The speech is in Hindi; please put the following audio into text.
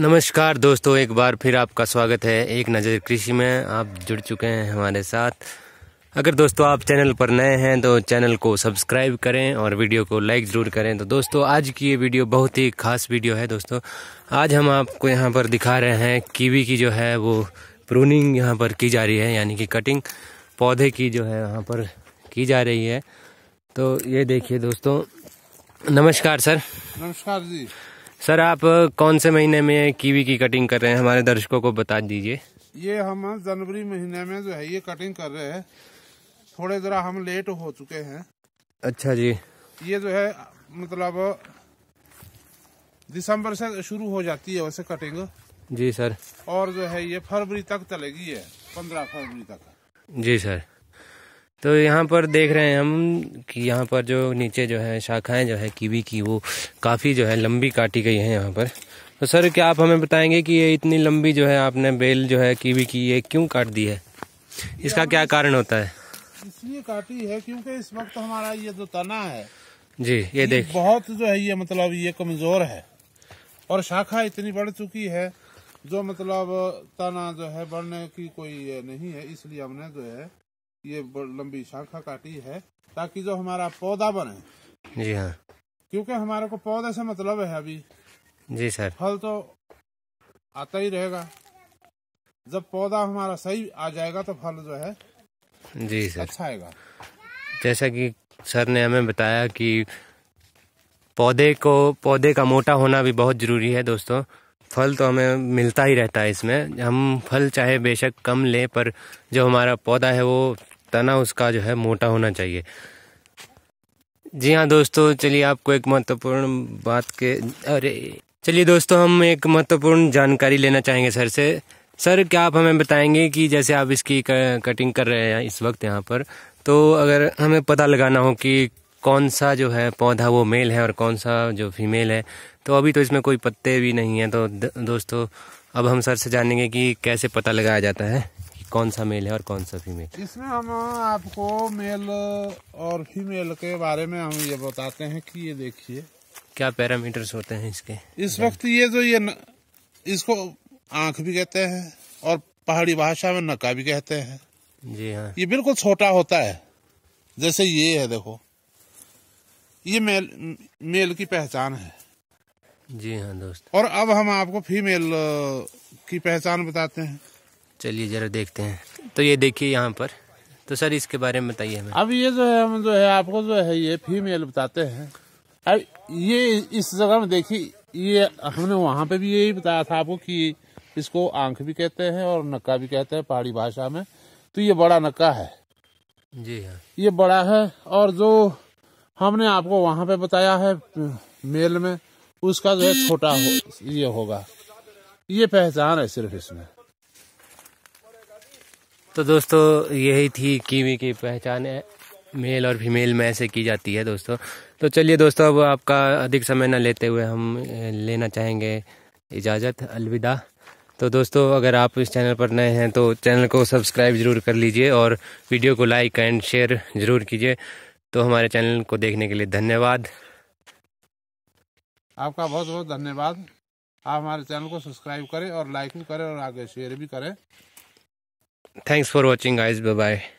नमस्कार दोस्तों एक बार फिर आपका स्वागत है एक नज़र कृषि में आप जुड़ चुके हैं हमारे साथ अगर दोस्तों आप चैनल पर नए हैं तो चैनल को सब्सक्राइब करें और वीडियो को लाइक ज़रूर करें तो दोस्तों आज की ये वीडियो बहुत ही खास वीडियो है दोस्तों आज हम आपको यहाँ पर दिखा रहे हैं कीवी की जो है वो प्रूनिंग यहाँ पर की जा रही है यानी कि कटिंग पौधे की जो है यहाँ पर की जा रही है तो ये देखिए दोस्तों नमस्कार सर नमस्कार जी सर आप कौन से महीने में कीवी की कटिंग कर रहे हैं हमारे दर्शकों को बता दीजिए ये हम जनवरी महीने में जो है ये कटिंग कर रहे हैं थोड़े जरा हम लेट हो चुके हैं अच्छा जी ये जो है मतलब दिसंबर से शुरू हो जाती है वैसे कटिंग जी सर और जो है ये फरवरी तक चलेगी ये पंद्रह फरवरी तक जी सर तो यहाँ पर देख रहे हैं हम कि यहाँ पर जो नीचे जो है शाखाएं जो है कीवी की वो काफ़ी जो है लंबी काटी गई है यहाँ पर तो सर क्या आप हमें बताएंगे कि ये इतनी लंबी जो है आपने बेल जो है कीवी की ये क्यों काट दी है इसका क्या कारण होता है इसलिए काटी है क्योंकि इस वक्त हमारा ये जो तना है जी ये देख बहुत जो है ये मतलब ये कमजोर है और शाखा इतनी बढ़ चुकी है जो मतलब तना जो है बढ़ने की कोई नहीं है इसलिए हमने जो है ये लंबी शाखा काटी है ताकि जो हमारा पौधा बने जी हाँ क्योंकि हमारे को पौधे से मतलब है अभी जी सर फल तो आता ही रहेगा जब पौधा हमारा सही आ जाएगा तो फल जो है जी सर अच्छा आएगा जैसा कि सर ने हमें बताया कि पौधे को पौधे का मोटा होना भी बहुत जरूरी है दोस्तों फल तो हमें मिलता ही रहता है इसमें हम फल चाहे बेशक कम लें पर जो हमारा पौधा है वो तना उसका जो है मोटा होना चाहिए जी हाँ दोस्तों चलिए आपको एक महत्वपूर्ण बात के अरे चलिए दोस्तों हम एक महत्वपूर्ण जानकारी लेना चाहेंगे सर से सर क्या आप हमें बताएंगे कि जैसे आप इसकी कटिंग कर रहे हैं इस वक्त यहाँ पर तो अगर हमें पता लगाना हो कि कौन सा जो है पौधा वो मेल है और कौन सा जो फीमेल है तो अभी तो इसमें कोई पत्ते भी नहीं हैं तो दोस्तों अब हम सर से जानेंगे कि कैसे पता लगाया जाता है कि कौन सा मेल है और कौन सा फीमेल इसमें हम आपको मेल और फीमेल के बारे में हम ये बताते हैं कि ये देखिए क्या पैरामीटर्स होते हैं इसके इस वक्त ये जो ये न, इसको आंख भी कहते हैं और पहाड़ी भाषा में नका भी कहते हैं जी हाँ ये बिल्कुल छोटा होता है जैसे ये है देखो ये मेल मेल की पहचान है जी हाँ दोस्त और अब हम आपको फीमेल की पहचान बताते हैं चलिए जरा देखते हैं तो ये देखिए यहाँ पर तो सर इसके बारे में बताइए हमें अब ये जो है हम जो है आपको जो है ये फीमेल बताते हैं अब ये इस जगह में देखिए ये हमने वहाँ पे भी यही बताया था आपको कि इसको आंख भी कहते हैं और नक्का भी कहते हैं पहाड़ी भाषा में तो ये बड़ा नक्का है जी हाँ ये बड़ा है और जो हमने आपको वहां पे बताया है मेल में उसका जो है छोटा हो ये होगा ये पहचान है सिर्फ इसमें तो दोस्तों यही थी कीवी की पहचान है मेल और फीमेल में ऐसे की जाती है दोस्तों तो चलिए दोस्तों अब आपका अधिक समय ना लेते हुए हम लेना चाहेंगे इजाज़त अलविदा तो दोस्तों अगर आप इस चैनल पर नए हैं तो चैनल को सब्सक्राइब ज़रूर कर लीजिए और वीडियो को लाइक एंड शेयर ज़रूर कीजिए तो हमारे चैनल को देखने के लिए धन्यवाद आपका बहुत बहुत धन्यवाद आप हमारे चैनल को सब्सक्राइब करें और लाइक भी करें और आगे शेयर भी करें thanks for watching guys bye